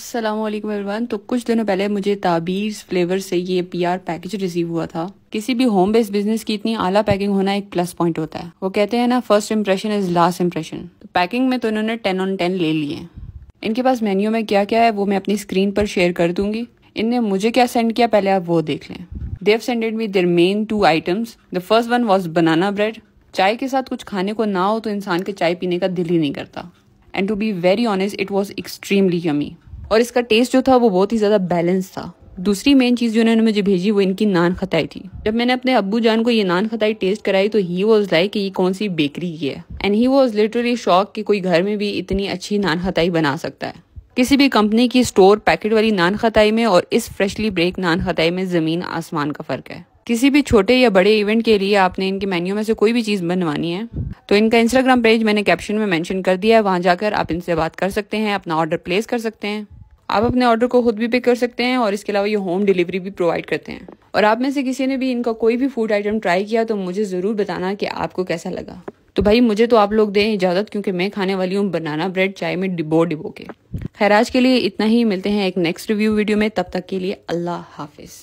Aslam everyone तो कुछ दिनों पहले मुझे ताबीर फ्लेवर से ये पीआर पैकेज रिसीव हुआ था किसी भी होम बेस्ड बिजनेस की इतनी आला पैकिंग होना एक प्लस पॉइंट होता है वो कहते हैं ना first impression is last impression तो पैकिंग में तो इन्होंने टेन ऑन टेन ले लिए इनके पास मेन्यू में क्या क्या है वो मैं अपनी स्क्रीन पर शेयर कर दूंगी इनने मुझे क्या सेंड किया पहले आप वो देख लें they sended me their main two items the first one was banana bread चाय के साथ कुछ खाने को ना हो तो इंसान के चाय पीने का दिल ही नहीं करता and to be very honest it was extremely yummy और इसका टेस्ट जो था वो बहुत ही ज़्यादा बैलेंस था दूसरी मेन चीज़ जो उन्होंने मुझे भेजी वो इनकी नान खताई थी जब मैंने अपने अब्बू जान को ये नान खताई टेस्ट कराई तो ही वॉज लाइक ये कौन सी बेकरी की है and he was literally shock कि कोई घर में भी इतनी अच्छी नान खताई बना सकता है किसी भी कंपनी की स्टोर पैकेट वाली नान खताई में और इस फ्रेशली ब्रेक नान खताई में ज़मीन आसमान का फ़र्क है किसी भी छोटे या बड़े इवेंट के लिए आपने इनके मेन्यू में से कोई भी चीज़ बनवानी है तो इनका इंस्टाग्राम पेज मैंने कैप्शन में मेंशन कर दिया है वहाँ जाकर आप इनसे बात कर सकते हैं अपना ऑर्डर प्लेस कर सकते हैं आप अपने ऑर्डर को खुद भी पिक कर सकते हैं और इसके अलावा ये होम डिलीवरी भी प्रोवाइड करते हैं और आप में से किसी ने भी इनका कोई भी फूड आइटम ट्राई किया तो मुझे ज़रूर बताना कि आपको कैसा लगा तो भाई मुझे तो आप लोग दें इजाज़त क्योंकि मैं खाने वाली हूँ बनाना ब्रेड चाय में डिबो डिबो के खैर आज के लिए इतना ही मिलते हैं एक नेक्स्ट रिव्यू वीडियो में तब तक के लिए अल्लाह हाफिज़